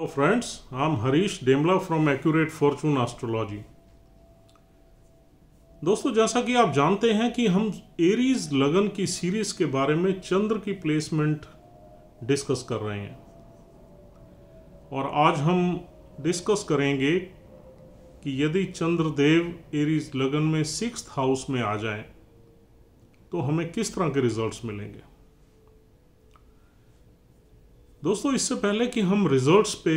Hello friends, I am Harish Demla from Accurate Fortune Astrology. दोस्तों जैसा कि आप जानते हैं कि हम एरीज लगन की सीरीज के बारे में चंद्र की प्लेसमेंट डिस्कस कर रहे हैं और आज हम डिस्कस करेंगे कि यदि चंद्रदेव एरीज लगन में सिक्स हाउस में आ जाए तो हमें किस तरह के रिजल्ट्स मिलेंगे दोस्तों इससे पहले कि हम रिजल्ट्स पे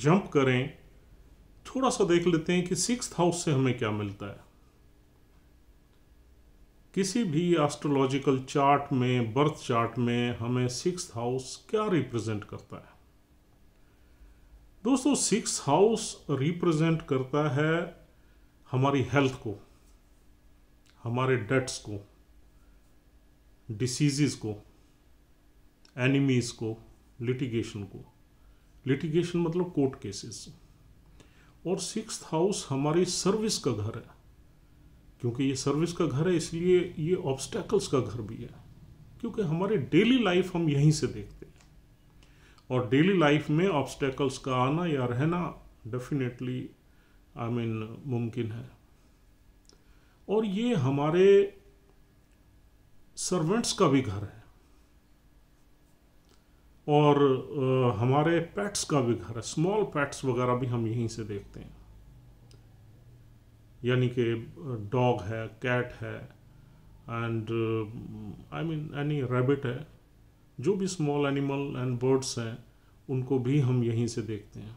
जंप करें थोड़ा सा देख लेते हैं कि सिक्स हाउस से हमें क्या मिलता है किसी भी एस्ट्रोलॉजिकल चार्ट में बर्थ चार्ट में हमें सिक्स हाउस क्या रिप्रेजेंट करता है दोस्तों सिक्स हाउस रिप्रेजेंट करता है हमारी हेल्थ को हमारे डेट्स को डिसीजेज को एनिमीज़ को लिटिगेशन को लिटिगेशन मतलब कोर्ट केसेस और सिक्स हाउस हमारी सर्विस का घर है क्योंकि ये सर्विस का घर है इसलिए ये ऑब्स्टेकल्स का घर भी है क्योंकि हमारे डेली लाइफ हम यहीं से देखते हैं और डेली लाइफ में ऑब्स्टेकल्स का आना या रहना डेफिनेटली आई मीन मुमकिन है और ये हमारे सर्वेंट्स का भी घर है और आ, हमारे पेट्स का भी घर है स्मॉल पेट्स वगैरह भी हम यहीं से देखते हैं यानी कि डॉग है कैट है and I mean any rabbit है जो भी स्मॉल एनिमल एंड बर्ड्स हैं उनको भी हम यहीं से देखते हैं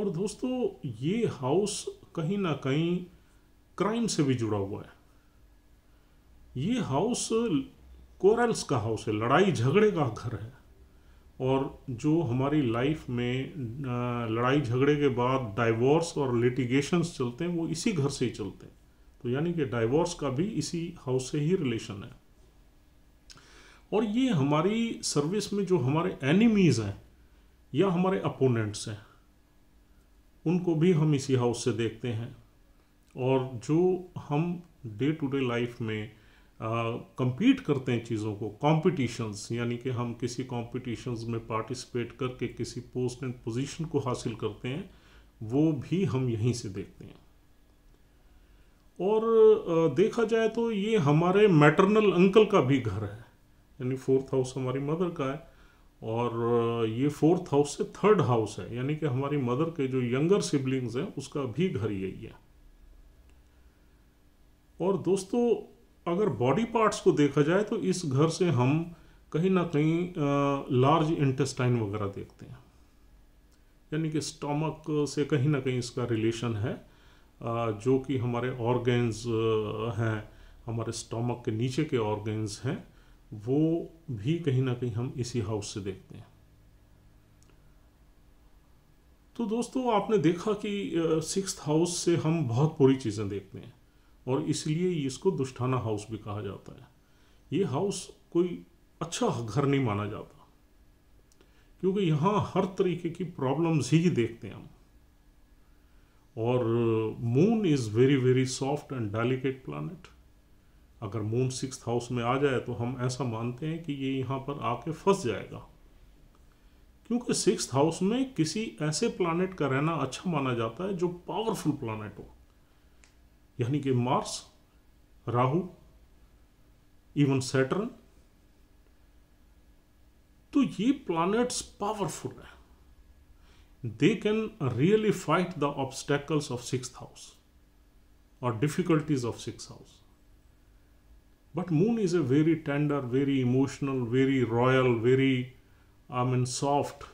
और दोस्तों ये हाउस कहीं ना कहीं क्राइम से भी जुड़ा हुआ है ये हाउस कोरल्स का हाउस है लड़ाई झगड़े का घर है और जो हमारी लाइफ में लड़ाई झगड़े के बाद डाइवोर्स और लिटिगेशंस चलते हैं वो इसी घर से ही चलते हैं तो यानी कि डाइवोर्स का भी इसी हाउस से ही रिलेशन है और ये हमारी सर्विस में जो हमारे एनिमीज़ हैं या हमारे अपोनेंट्स हैं उनको भी हम इसी हाउस से देखते हैं और जो हम डे टू डे लाइफ में कंपीट करते हैं चीज़ों को कॉम्पिटिशन्स यानी कि हम किसी कॉम्पिटिशन्स में पार्टिसिपेट करके किसी पोस्ट एंड पोजिशन को हासिल करते हैं वो भी हम यहीं से देखते हैं और देखा जाए तो ये हमारे मैटरनल अंकल का भी घर है यानी फोर्थ हाउस हमारी मदर का है और ये फोर्थ हाउस से थर्ड हाउस है यानी कि हमारी मदर के जो यंगर सिबलिंग्स हैं उसका भी घर यही है और दोस्तों अगर बॉडी पार्ट्स को देखा जाए तो इस घर से हम कहीं ना कहीं लार्ज इंटेस्टाइन वगैरह देखते हैं यानी कि स्टमक से कहीं ना कहीं इसका रिलेशन है जो कि हमारे ऑर्गेन्स हैं हमारे स्टमक के नीचे के ऑर्गेन्स हैं वो भी कहीं ना कहीं हम इसी हाउस से देखते हैं तो दोस्तों आपने देखा कि सिक्स हाउस से हम बहुत बुरी चीज़ें देखते हैं और इसलिए इसको दुष्टाना हाउस भी कहा जाता है ये हाउस कोई अच्छा घर नहीं माना जाता क्योंकि यहाँ हर तरीके की प्रॉब्लम्स ही देखते हैं हम और moon is very very soft and delicate planet अगर मून सिक्स हाउस में आ जाए तो हम ऐसा मानते हैं कि ये यहाँ पर आके फंस जाएगा क्योंकि सिक्स हाउस में किसी ऐसे प्लानट का रहना अच्छा माना जाता है जो पावरफुल प्लानट हो यानी कि मार्स राहु इवन सैटर्न तो ये प्लैनेट्स पावरफुल है they can really fight the obstacles of six house और difficulties of six house but moon is a very tender very emotional very royal very I mean soft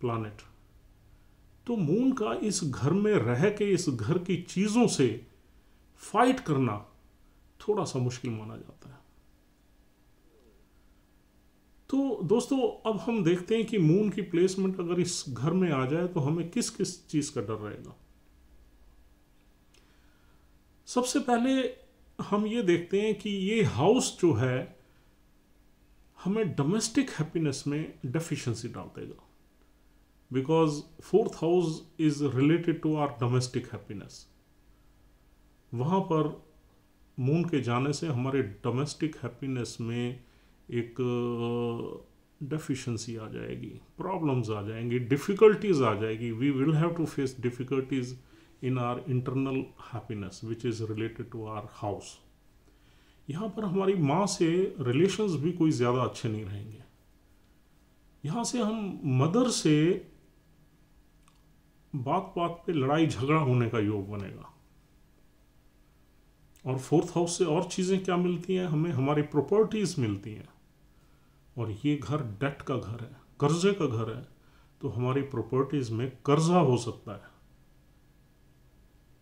planet तो moon का इस घर में रह के इस घर की चीज़ों से फाइट करना थोड़ा सा मुश्किल माना जाता है तो दोस्तों अब हम देखते हैं कि मून की प्लेसमेंट अगर इस घर में आ जाए तो हमें किस किस चीज़ का डर रहेगा सबसे पहले हम ये देखते हैं कि ये हाउस जो है हमें डोमेस्टिक हैप्पीनेस में डेफिशिएंसी डाल देगा because fourth house is related to our domestic happiness वहाँ पर मून के जाने से हमारे डोमेस्टिक हैप्पीनेस में एक डेफिशिएंसी आ जाएगी प्रॉब्लम्स आ जाएंगी डिफ़िकल्टीज आ जाएगी we will have to face difficulties in our internal happiness which is related to our house यहाँ पर हमारी माँ से रिलेशंस भी कोई ज़्यादा अच्छे नहीं रहेंगे यहाँ से हम मदर से बात बात पे लड़ाई झगड़ा होने का योग बनेगा और फोर्थ हाउस से और चीज़ें क्या मिलती हैं हमें हमारी प्रॉपर्टीज़ मिलती हैं और ये घर डेट का घर है कर्जे का घर है तो हमारी प्रॉपर्टीज़ में कर्जा हो सकता है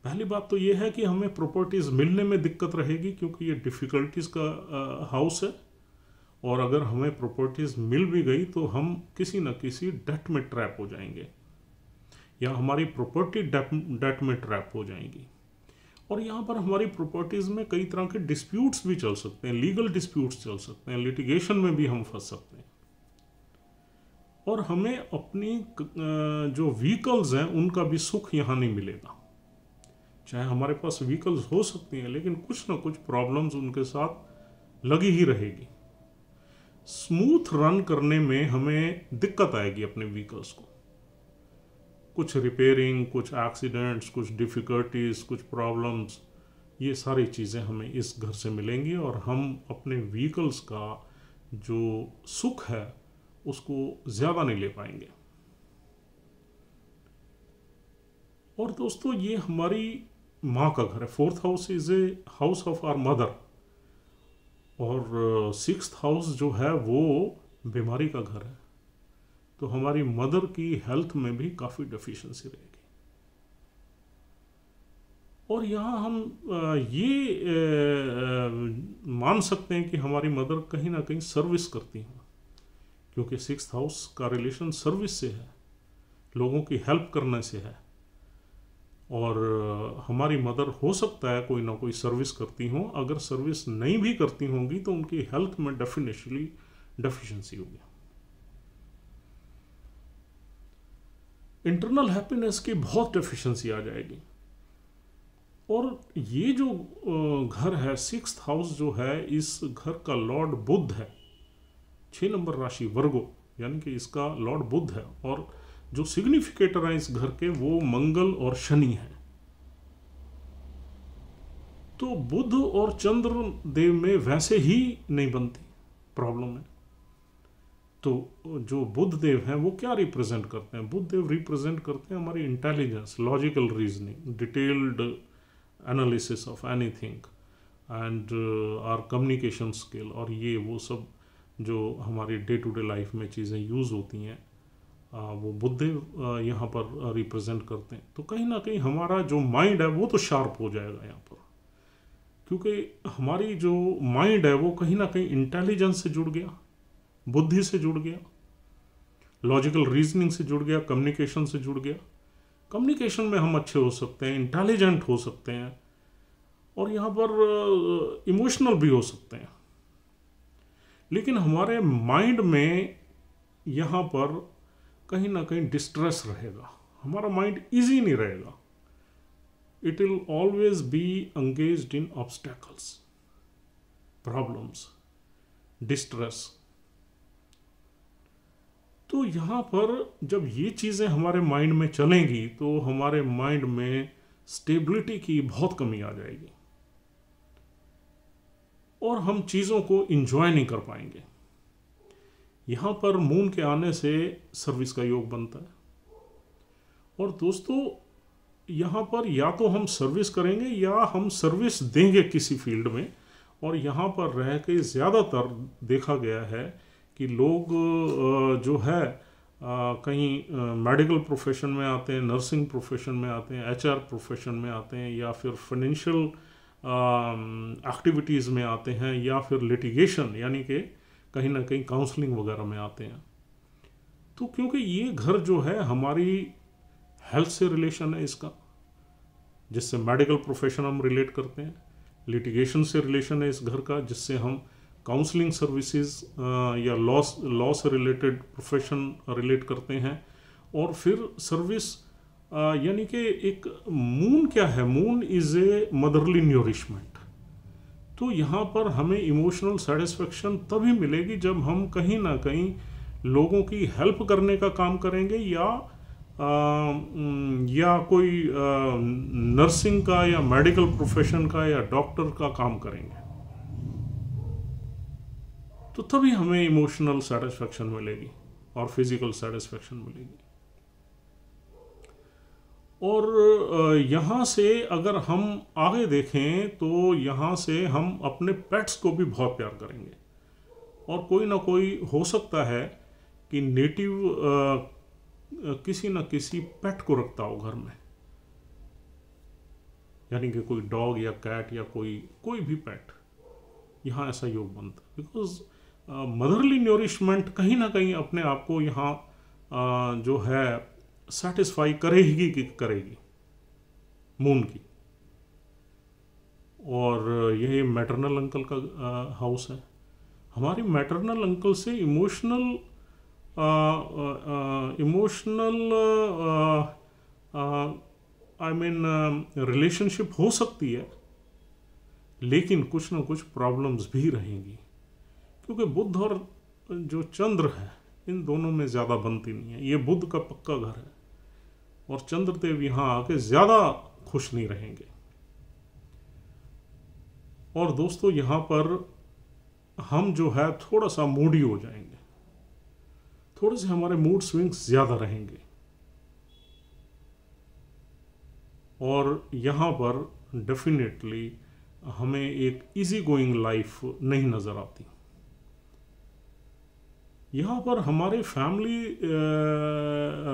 पहली बात तो ये है कि हमें प्रॉपर्टीज़ मिलने में दिक्कत रहेगी क्योंकि ये डिफ़िकल्टीज़ का हाउस है और अगर हमें प्रॉपर्टीज़ मिल भी गई तो हम किसी न किसी डेट में ट्रैप हो जाएंगे या हमारी प्रॉपर्टी डेट में ट्रैप हो जाएंगी और यहाँ पर हमारी प्रॉपर्टीज़ में कई तरह के डिस्प्यूट्स भी चल सकते हैं लीगल डिस्प्यूट्स चल सकते हैं लिटिगेशन में भी हम फंस सकते हैं और हमें अपनी जो व्हीकल्स हैं उनका भी सुख यहाँ नहीं मिलेगा चाहे हमारे पास व्हीकल्स हो सकती हैं लेकिन कुछ ना कुछ प्रॉब्लम्स उनके साथ लगी ही रहेगी स्मूथ रन करने में हमें दिक्कत आएगी अपने व्हीकल्स को कुछ रिपेयरिंग कुछ एक्सीडेंट्स कुछ डिफ़िकल्टीज़ कुछ प्रॉब्लम्स ये सारी चीज़ें हमें इस घर से मिलेंगी और हम अपने व्हीकल्स का जो सुख है उसको ज़्यादा नहीं ले पाएंगे और दोस्तों ये हमारी माँ का घर है fourth house is a house of our mother और सिक्स्थ uh, हाउस जो है वो बीमारी का घर है तो हमारी मदर की हेल्थ में भी काफ़ी डेफिशिएंसी रहेगी और यहाँ हम ये मान सकते हैं कि हमारी मदर कहीं ना कहीं सर्विस करती हैं क्योंकि सिक्स हाउस का रिलेशन सर्विस से है लोगों की हेल्प करने से है और हमारी मदर हो सकता है कोई ना कोई सर्विस करती हो अगर सर्विस नहीं भी करती होंगी तो उनकी हेल्थ में डेफिनेशली डेफिशिएंसी होगी इंटरनल हैप्पीनेस की बहुत डेफिशिएंसी आ जाएगी और ये जो घर है सिक्स हाउस जो है इस घर का लॉर्ड बुद्ध है छः नंबर राशि वर्गो यानी कि इसका लॉर्ड बुद्ध है और जो सिग्निफिकेटर हैं इस घर के वो मंगल और शनि हैं तो बुद्ध और चंद्र देव में वैसे ही नहीं बनती प्रॉब्लम है तो जो बुद्ध देव हैं वो क्या रिप्रेजेंट करते हैं बुद्ध देव रिप्रेजेंट करते हैं हमारी intelligence logical reasoning detailed analysis of anything and our communication skill और ये वो सब जो हमारी डे टू डे लाइफ में चीज़ें यूज़ होती हैं uh, वो बुद्ध देव uh, यहाँ पर रिप्रेजेंट uh, करते हैं तो कहीं ना कहीं हमारा जो माइंड है वो तो शार्प हो जाएगा यहाँ पर क्योंकि हमारी जो माइंड है वो कहीं ना कहीं इंटेलिजेंस से जुड़ गया बुद्धि से जुड़ गया लॉजिकल रीजनिंग से जुड़ गया कम्युनिकेशन से जुड़ गया कम्युनिकेशन में हम अच्छे हो सकते हैं इंटेलिजेंट हो सकते हैं और यहाँ पर इमोशनल भी हो सकते हैं लेकिन हमारे माइंड में यहाँ पर कहीं ना कहीं डिस्ट्रेस रहेगा हमारा माइंड इजी नहीं रहेगा it will always be engage in obstacles problems distress तो यहाँ पर जब ये चीज़ें हमारे माइंड में चलेंगी तो हमारे माइंड में स्टेबिलिटी की बहुत कमी आ जाएगी और हम चीज़ों को इन्जॉय नहीं कर पाएंगे यहाँ पर मून के आने से सर्विस का योग बनता है और दोस्तों यहाँ पर या तो हम सर्विस करेंगे या हम सर्विस देंगे किसी फील्ड में और यहाँ पर रह के ज़्यादातर देखा गया है कि लोग जो है कहीं मेडिकल प्रोफेशन में आते हैं नर्सिंग प्रोफेशन में आते हैं एचआर प्रोफेशन में आते हैं या फिर फाइनेंशियल एक्टिविटीज़ में आते हैं या फिर लिटिगेशन यानी कि कहीं ना कहीं काउंसलिंग वगैरह में आते हैं तो क्योंकि ये घर जो है हमारी हेल्थ से रिलेशन है इसका जिससे मेडिकल प्रोफेशन हम रिलेट करते हैं लिटिगेशन से रिलेशन है इस घर का जिससे हम काउंसलिंग सर्विसेज uh, या loss loss related profession relate करते हैं और फिर सर्विस uh, यानी कि एक मून क्या है moon is a motherly nourishment तो यहाँ पर हमें इमोशनल सेटिस्फेक्शन तभी मिलेगी जब हम कहीं ना कहीं लोगों की हेल्प करने का काम करेंगे या आ, uh, mm, या कोई आ, नर्सिंग का या मेडिकल प्रोफेशन का या डॉक्टर का काम करेंगे तो तभी हमें इमोशनल सेटिस्फेक्शन मिलेगी और फिज़िकल सेटिस्फेक्शन मिलेगी और यहाँ से अगर हम आगे देखें तो यहाँ से हम अपने पेट्स को भी बहुत प्यार करेंगे और कोई ना कोई हो सकता है कि नेटिव किसी ना किसी पेट को रखता हो घर में यानी कि कोई डॉग या कैट या कोई कोई भी पेट यहाँ ऐसा योग बनता बिकॉज मदरली न्यूरिशमेंट कहीं ना कहीं अपने आप को यहाँ जो है सेटिस्फाई करेगी कि करेगी मून की और यही मैटरनल अंकल का हाउस है हमारे मैटरनल अंकल से emotional emotional I mean relationship हो सकती है लेकिन कुछ ना कुछ प्रॉब्लम्स भी रहेंगी क्योंकि बुद्ध और जो चंद्र है इन दोनों में ज़्यादा बनती नहीं है ये बुद्ध का पक्का घर है और चंद्रदेव यहाँ आके ज़्यादा खुश नहीं रहेंगे और दोस्तों यहाँ पर हम जो है थोड़ा सा मूडी हो जाएंगे थोड़े से हमारे मूड स्विंग्स ज़्यादा रहेंगे और यहाँ पर डेफिनेटली हमें एक इजी गोइंग लाइफ नहीं नज़र आती यहाँ पर हमारे फैमिली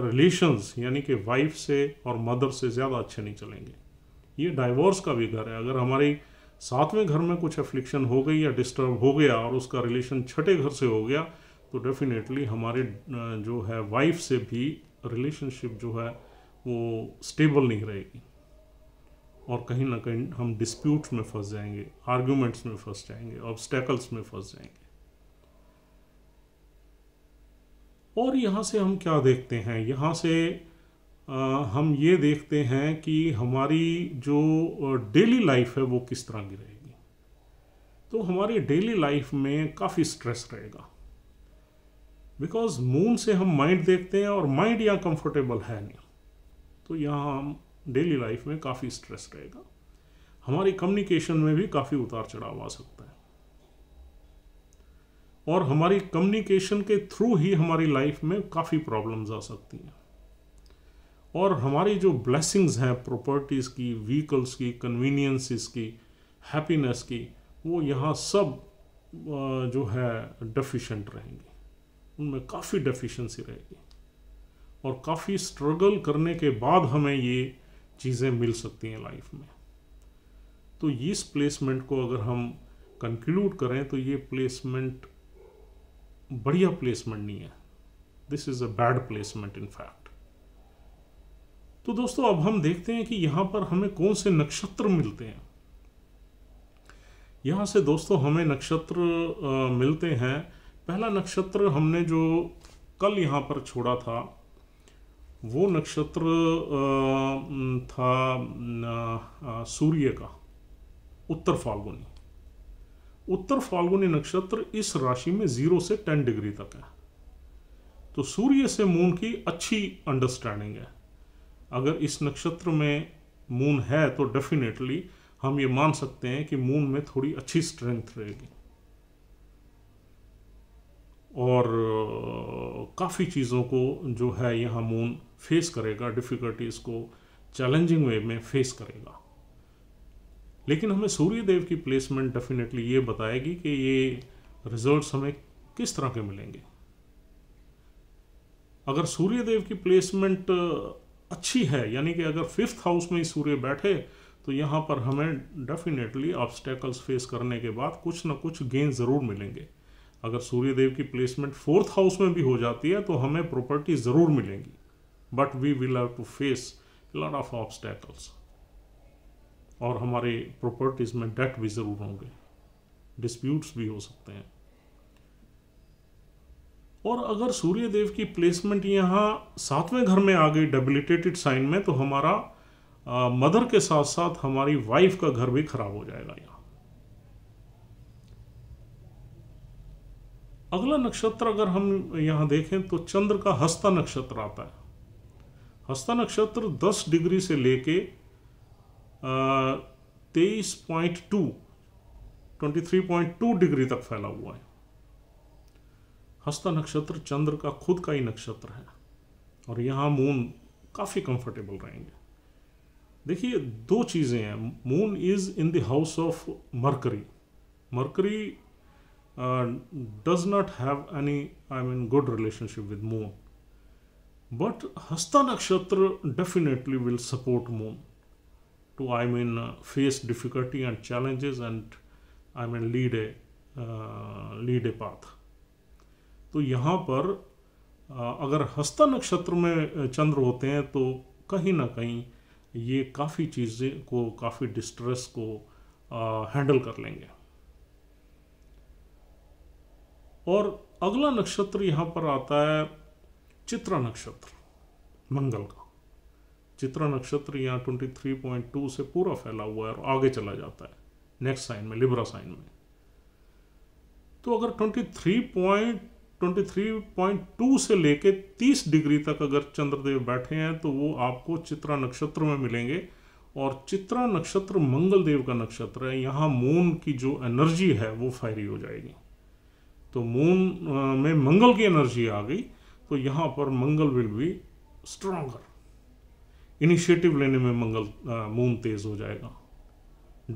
रिलेशंस यानी कि वाइफ से और मदर से ज़्यादा अच्छे नहीं चलेंगे ये डाइवोर्स का भी घर है अगर हमारी सातवें घर में कुछ एफ्लिक्शन हो गई या डिस्टर्ब हो गया और उसका रिलेशन छठे घर से हो गया तो डेफिनेटली हमारे जो है वाइफ से भी रिलेशनशिप जो है वो स्टेबल नहीं रहेगी और कहीं ना कहीं हम डिस्प्यूट्स में फंस जाएंगे आर्ग्यूमेंट्स में फंस जाएंगे ऑब्स्टेकल्स में फंस जाएंगे और यहाँ से हम क्या देखते हैं यहाँ से आ, हम ये देखते हैं कि हमारी जो डेली लाइफ है वो किस तरह की रहेगी तो हमारी डेली लाइफ में काफ़ी स्ट्रेस रहेगा बिकॉज मून से हम माइंड देखते हैं और माइंड यहाँ कंफर्टेबल है नहीं तो यहाँ हम डेली लाइफ में काफ़ी स्ट्रेस रहेगा हमारी कम्युनिकेशन में भी काफ़ी उतार चढ़ाव आ सकता है और हमारी कम्युनिकेशन के थ्रू ही हमारी लाइफ में काफ़ी प्रॉब्लम्स आ सकती हैं और हमारी जो ब्लेसिंग्स हैं प्रॉपर्टीज़ की व्हीकल्स की कन्वीनियंसिस की हैप्पीनेस की वो यहाँ सब जो है डेफिशिएंट रहेंगी उनमें काफ़ी डेफिशिएंसी रहेगी और काफ़ी स्ट्रगल करने के बाद हमें ये चीज़ें मिल सकती हैं लाइफ में तो इस प्लेसमेंट को अगर हम कंक्लूड करें तो ये प्लेसमेंट बढ़िया प्लेसमेंट नहीं है this is a bad placement in fact तो दोस्तों अब हम देखते हैं कि यहां पर हमें कौन से नक्षत्र मिलते हैं यहां से दोस्तों हमें नक्षत्र आ, मिलते हैं पहला नक्षत्र हमने जो कल यहां पर छोड़ा था वो नक्षत्र आ, था आ, सूर्य का उत्तर फाल्गुनी उत्तर फाल्गुनी नक्षत्र इस राशि में जीरो से टेन डिग्री तक है तो सूर्य से मून की अच्छी अंडरस्टैंडिंग है अगर इस नक्षत्र में मून है तो डेफिनेटली हम ये मान सकते हैं कि मून में थोड़ी अच्छी स्ट्रेंथ रहेगी और काफ़ी चीज़ों को जो है यहाँ मून फेस करेगा डिफ़िकल्टीज़ को चैलेंजिंग वे में फेस करेगा लेकिन हमें सूर्यदेव की प्लेसमेंट डेफिनेटली ये बताएगी कि ये रिजल्ट्स हमें किस तरह के मिलेंगे अगर सूर्यदेव की प्लेसमेंट अच्छी है यानी कि अगर फिफ्थ हाउस में ही सूर्य बैठे तो यहाँ पर हमें डेफिनेटली ऑब्स्टेकल्स फेस करने के बाद कुछ ना कुछ गेन ज़रूर मिलेंगे अगर सूर्यदेव की प्लेसमेंट फोर्थ हाउस में भी हो जाती है तो हमें प्रॉपर्टी ज़रूर मिलेंगी but we will have to face lot of obstacles और हमारे प्रॉपर्टीज़ में डेट भी ज़रूर होंगे डिस्प्यूट्स भी हो सकते हैं और अगर सूर्य देव की प्लेसमेंट यहाँ सातवें घर में आ गई डेबिलिटेटेड साइन में तो हमारा आ, मदर के साथ साथ हमारी वाइफ का घर भी खराब हो जाएगा यहाँ अगला नक्षत्र अगर हम यहाँ देखें तो चंद्र का हस्ता नक्षत्र आता है हस्ता नक्षत्र 10 डिग्री से लेके तेईस point two twenty three point two degree तक फैला हुआ है हस्ता नक्षत्र चंद्र का खुद का ही नक्षत्र है और यहाँ मून काफ़ी कंफर्टेबल रहेंगे देखिए दो चीज़ें हैं moon is in the house of Mercury Mercury does not have any I mean good relationship with moon but Hasta nakshatra definitely will support moon to I mean uh, face difficulty and challenges and I mean lead a uh, lead a path. तो यहाँ पर uh, अगर हस्ता नक्षत्र में uh, चंद्र होते हैं तो कहीं ना कहीं ये काफ़ी चीज़ें को काफ़ी डिस्ट्रेस को हैंडल uh, कर लेंगे और अगला नक्षत्र यहाँ पर आता है चित्रा नक्षत्र मंगल का चित्र नक्षत्र यहाँ ट्वेंटी थ्री पॉइंट टू से पूरा फैला हुआ है और आगे चला जाता है नेक्स्ट साइन में लिब्रा साइन में तो अगर twenty three point twenty three point two से लेके तीस डिग्री तक अगर चंद्रदेव बैठे हैं तो वो आपको चित्रा नक्षत्र में मिलेंगे और चित्रा नक्षत्र मंगल देव का नक्षत्र है यहाँ मून की जो एनर्जी है वो फायरी हो जाएगी तो मून में मंगल की एनर्जी आ गई तो यहाँ पर Mangal will be stronger initiative लेने में मंगल मून तेज हो जाएगा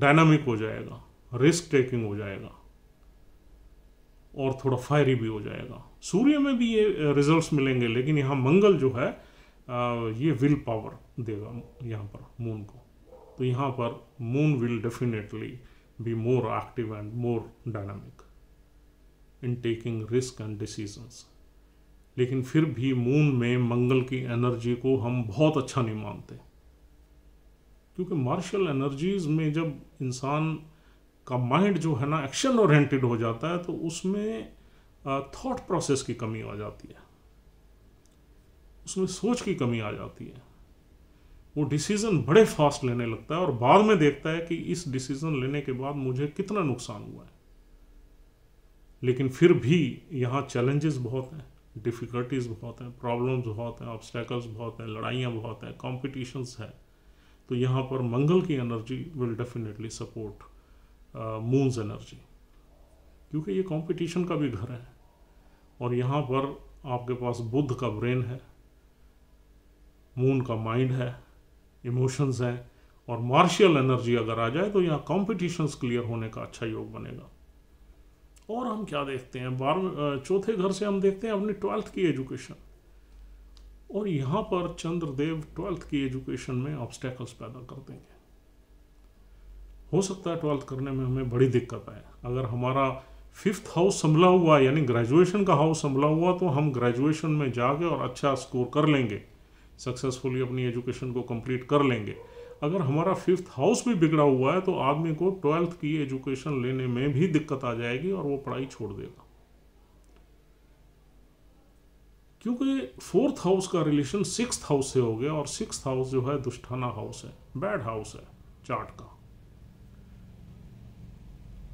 डायनामिक हो जाएगा रिस्क टेकिंग हो जाएगा और थोड़ा फायरी भी हो जाएगा सूर्य में भी ये रिजल्ट्स मिलेंगे लेकिन यहाँ मंगल जो है ये विल पावर देगा यहाँ पर मून को तो यहाँ पर moon will definitely be more active and more dynamic in taking risk and decisions लेकिन फिर भी मून में मंगल की एनर्जी को हम बहुत अच्छा नहीं मानते क्योंकि मार्शल एनर्जीज में जब इंसान का माइंड जो है ना एक्शन ओरिएंटेड हो जाता है तो उसमें थॉट प्रोसेस की कमी आ जाती है उसमें सोच की कमी आ जाती है वो डिसीज़न बड़े फास्ट लेने लगता है और बाद में देखता है कि इस डिसीज़न लेने के बाद मुझे कितना नुकसान हुआ है लेकिन फिर भी यहाँ चैलेंजेस बहुत हैं डिफ़िकल्टीज़ बहुत हैं प्रॉब्लम्स बहुत हैं ऑब्स्टेकल्स बहुत हैं लड़ाइयाँ बहुत हैं कॉम्पिटिशन्स हैं तो यहाँ पर मंगल की energy will definitely support moon's energy क्योंकि ये कंपटीशन का भी घर है और यहाँ पर आपके पास बुद्ध का ब्रेन है मून का माइंड है इमोशंस हैं और मार्शियल एनर्जी अगर आ जाए तो यहाँ कॉम्पिटिशन्स क्लियर होने का अच्छा योग बनेगा और हम क्या देखते हैं बारह चौथे घर से हम देखते हैं अपनी ट्वेल्थ की एजुकेशन और यहाँ पर चंद्रदेव ट्वेल्थ की एजुकेशन में ऑब्स्टेकल्स पैदा कर देंगे हो सकता है ट्वेल्थ करने में हमें बड़ी दिक्कत आए अगर हमारा फिफ्थ हाउस संभला हुआ यानी ग्रेजुएशन का हाउस संभला हुआ तो हम ग्रेजुएशन में जाके और अच्छा स्कोर कर लेंगे सक्सेसफुली अपनी एजुकेशन को कंप्लीट कर लेंगे अगर हमारा फिफ्थ हाउस भी बिगड़ा हुआ है तो आदमी को ट्वेल्थ की एजुकेशन लेने में भी दिक्कत आ जाएगी और वो पढ़ाई छोड़ देगा क्योंकि फोर्थ हाउस का रिलेशन सिक्स हाउस से हो गया और सिक्स हाउस जो है दुष्टाना हाउस है बैड हाउस है चार्ट का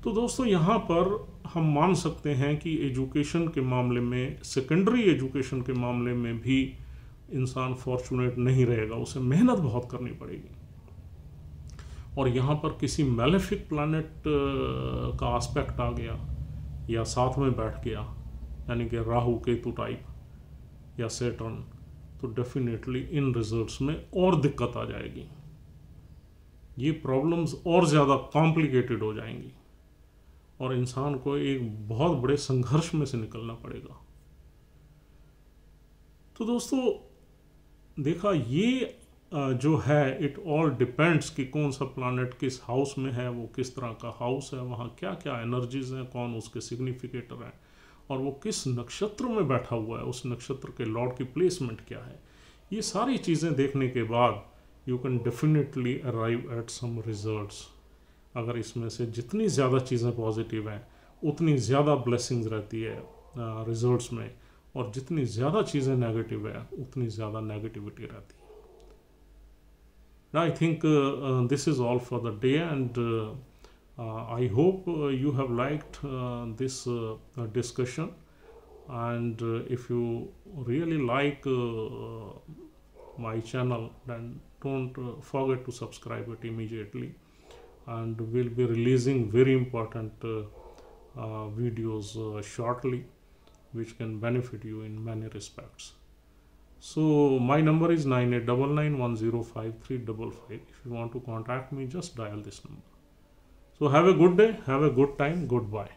तो दोस्तों यहां पर हम मान सकते हैं कि एजुकेशन के मामले में सेकेंडरी एजुकेशन के मामले में भी इंसान फॉर्चुनेट नहीं रहेगा उसे मेहनत बहुत करनी पड़ेगी और यहाँ पर किसी मेलेफिक प्लानट का आस्पेक्ट आ गया या साथ में बैठ गया यानी कि राहु केतु टाइप या सेटर्न तो डेफिनेटली इन रिजल्ट्स में और दिक्कत आ जाएगी ये प्रॉब्लम्स और ज़्यादा कॉम्प्लिकेटेड हो जाएंगी और इंसान को एक बहुत बड़े संघर्ष में से निकलना पड़ेगा तो दोस्तों देखा ये जो है इट ऑल डिपेंड्स कि कौन सा प्लानट किस हाउस में है वो किस तरह का हाउस है वहाँ क्या क्या एनर्जीज हैं कौन उसके सिग्निफिकेटर हैं और वो किस नक्षत्र में बैठा हुआ है उस नक्षत्र के लॉर्ड की प्लेसमेंट क्या है ये सारी चीज़ें देखने के बाद you can definitely arrive at some result अगर इसमें से जितनी ज़्यादा चीज़ें पॉजिटिव हैं उतनी ज़्यादा ब्लेसिंग्स रहती है रिजल्ट्स में और जितनी ज़्यादा चीज़ें नेगेटिव है उतनी ज़्यादा नेगेटिविटी रहती है Now I think uh, uh, this is all for the day and uh, I hope you have liked this discussion and if you really like my channel then don't forget to subscribe it immediately and we'll be releasing very important uh, uh, videos uh, shortly which can benefit you in many respects so my number is 9899105355. If you want to contact me, just dial this number. So have a good day, have a good time, goodbye.